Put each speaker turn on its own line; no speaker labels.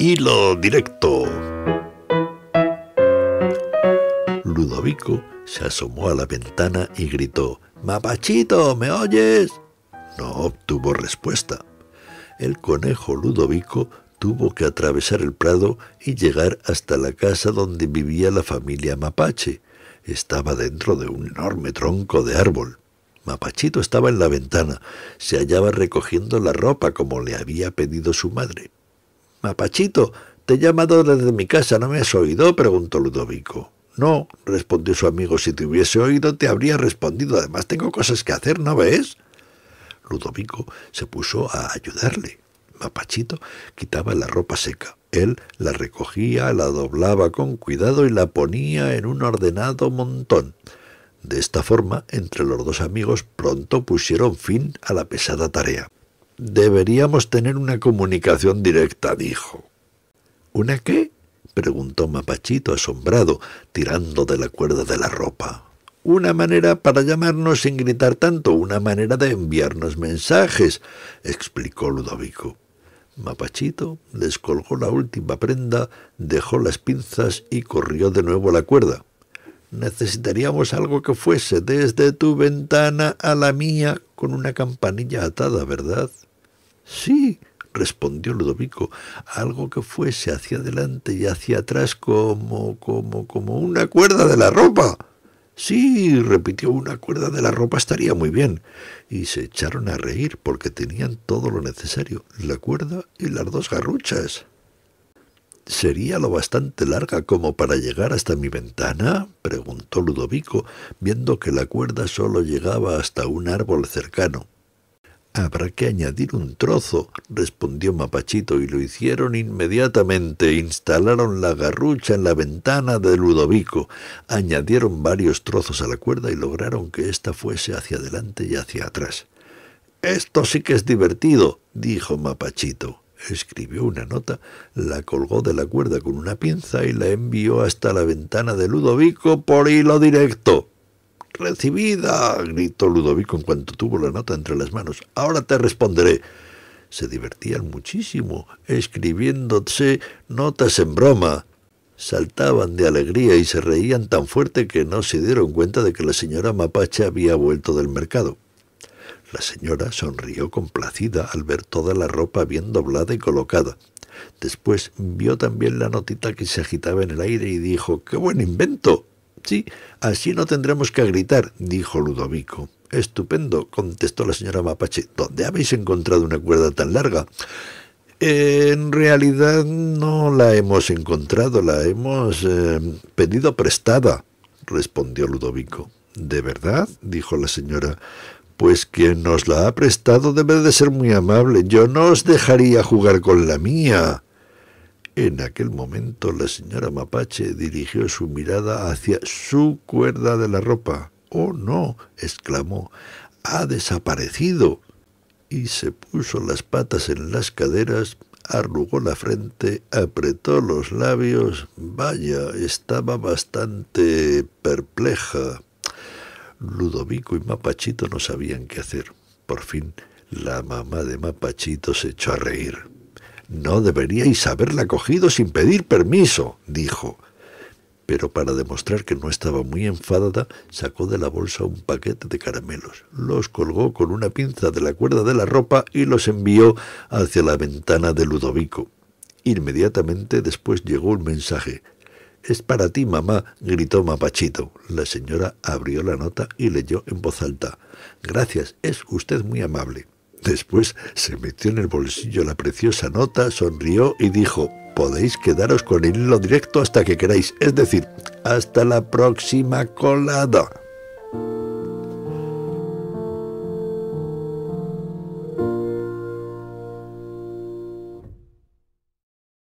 Hilo directo. Ludovico se asomó a la ventana y gritó, Mapachito, ¿me oyes? No obtuvo respuesta. El conejo Ludovico tuvo que atravesar el prado y llegar hasta la casa donde vivía la familia Mapache. Estaba dentro de un enorme tronco de árbol. Mapachito estaba en la ventana, se hallaba recogiendo la ropa como le había pedido su madre. Mapachito, te he llamado desde mi casa, ¿no me has oído? preguntó Ludovico. No, respondió su amigo, si te hubiese oído te habría respondido, además tengo cosas que hacer, ¿no ves? Ludovico se puso a ayudarle. Mapachito quitaba la ropa seca. Él la recogía, la doblaba con cuidado y la ponía en un ordenado montón. De esta forma, entre los dos amigos pronto pusieron fin a la pesada tarea. Deberíamos tener una comunicación directa, dijo. ¿Una qué? preguntó Mapachito asombrado, tirando de la cuerda de la ropa. Una manera para llamarnos sin gritar tanto, una manera de enviarnos mensajes, explicó Ludovico. Mapachito descolgó la última prenda, dejó las pinzas y corrió de nuevo la cuerda. Necesitaríamos algo que fuese desde tu ventana a la mía con una campanilla atada, ¿verdad? Sí, respondió Ludovico, algo que fuese hacia adelante y hacia atrás como, como, como una cuerda de la ropa. Sí, repitió, una cuerda de la ropa estaría muy bien. Y se echaron a reír porque tenían todo lo necesario, la cuerda y las dos garruchas. ¿Sería lo bastante larga como para llegar hasta mi ventana? preguntó Ludovico, viendo que la cuerda solo llegaba hasta un árbol cercano. Habrá que añadir un trozo, respondió Mapachito, y lo hicieron inmediatamente. Instalaron la garrucha en la ventana de Ludovico, añadieron varios trozos a la cuerda y lograron que ésta fuese hacia adelante y hacia atrás. Esto sí que es divertido, dijo Mapachito. Escribió una nota, la colgó de la cuerda con una pinza y la envió hasta la ventana de Ludovico por hilo directo. Recibida, gritó Ludovico en cuanto tuvo la nota entre las manos. Ahora te responderé. Se divertían muchísimo escribiéndose notas en broma. Saltaban de alegría y se reían tan fuerte que no se dieron cuenta de que la señora Mapache había vuelto del mercado. La señora sonrió complacida al ver toda la ropa bien doblada y colocada. Después vio también la notita que se agitaba en el aire y dijo ¡Qué buen invento! Sí, así no tendremos que gritar, dijo Ludovico. Estupendo, contestó la señora Mapache. ¿Dónde habéis encontrado una cuerda tan larga? En realidad no la hemos encontrado, la hemos eh, pedido prestada, respondió Ludovico. ¿De verdad? dijo la señora. Pues quien nos la ha prestado debe de ser muy amable. Yo no os dejaría jugar con la mía. En aquel momento la señora Mapache dirigió su mirada hacia su cuerda de la ropa. —¡Oh, no! —exclamó. —¡Ha desaparecido! Y se puso las patas en las caderas, arrugó la frente, apretó los labios. Vaya, estaba bastante perpleja. Ludovico y Mapachito no sabían qué hacer. Por fin, la mamá de Mapachito se echó a reír. No deberíais haberla cogido sin pedir permiso, dijo. Pero para demostrar que no estaba muy enfadada, sacó de la bolsa un paquete de caramelos, los colgó con una pinza de la cuerda de la ropa y los envió hacia la ventana de Ludovico. Inmediatamente después llegó un mensaje. Es para ti, mamá, gritó Mapachito. La señora abrió la nota y leyó en voz alta. Gracias, es usted muy amable. Después se metió en el bolsillo la preciosa nota, sonrió y dijo, podéis quedaros con el hilo directo hasta que queráis, es decir, hasta la próxima colada.